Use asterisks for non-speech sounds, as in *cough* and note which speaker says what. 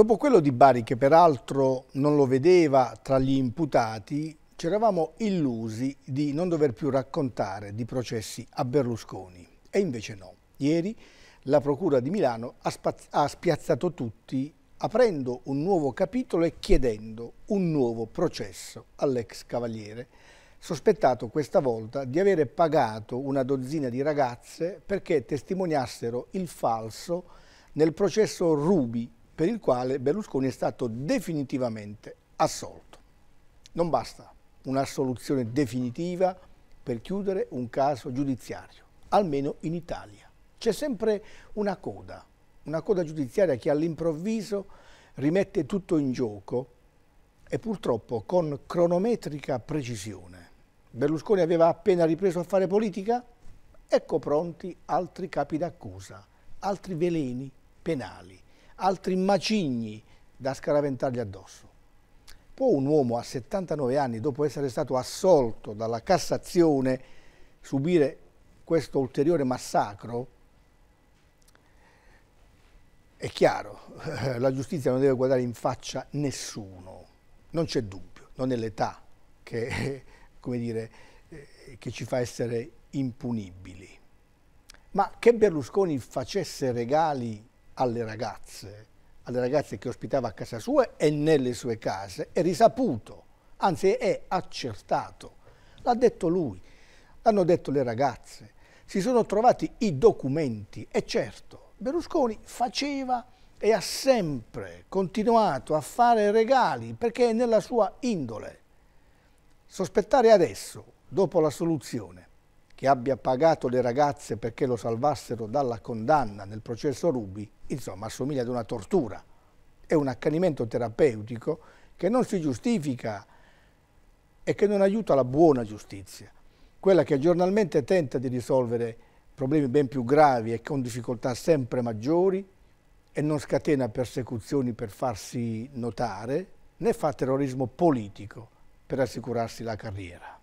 Speaker 1: Dopo quello di Bari, che peraltro non lo vedeva tra gli imputati, ci eravamo illusi di non dover più raccontare di processi a Berlusconi. E invece no. Ieri la Procura di Milano ha, ha spiazzato tutti aprendo un nuovo capitolo e chiedendo un nuovo processo all'ex cavaliere, sospettato questa volta di avere pagato una dozzina di ragazze perché testimoniassero il falso nel processo Rubi per il quale Berlusconi è stato definitivamente assolto. Non basta un'assoluzione definitiva per chiudere un caso giudiziario, almeno in Italia. C'è sempre una coda, una coda giudiziaria che all'improvviso rimette tutto in gioco e purtroppo con cronometrica precisione. Berlusconi aveva appena ripreso a fare politica? Ecco pronti altri capi d'accusa, altri veleni penali altri macigni da scaraventargli addosso. Può un uomo a 79 anni, dopo essere stato assolto dalla Cassazione, subire questo ulteriore massacro? È chiaro, *laughs* la giustizia non deve guardare in faccia nessuno, non c'è dubbio, non è l'età che, *laughs* dire, eh, che ci fa essere impunibili. Ma che Berlusconi facesse regali alle ragazze, alle ragazze che ospitava a casa sua e nelle sue case, è risaputo, anzi è accertato. L'ha detto lui, l'hanno detto le ragazze, si sono trovati i documenti e certo Berlusconi faceva e ha sempre continuato a fare regali perché è nella sua indole. Sospettare adesso, dopo la soluzione, che abbia pagato le ragazze perché lo salvassero dalla condanna nel processo Rubi, insomma assomiglia ad una tortura. È un accanimento terapeutico che non si giustifica e che non aiuta la buona giustizia, quella che giornalmente tenta di risolvere problemi ben più gravi e con difficoltà sempre maggiori e non scatena persecuzioni per farsi notare, né fa terrorismo politico per assicurarsi la carriera.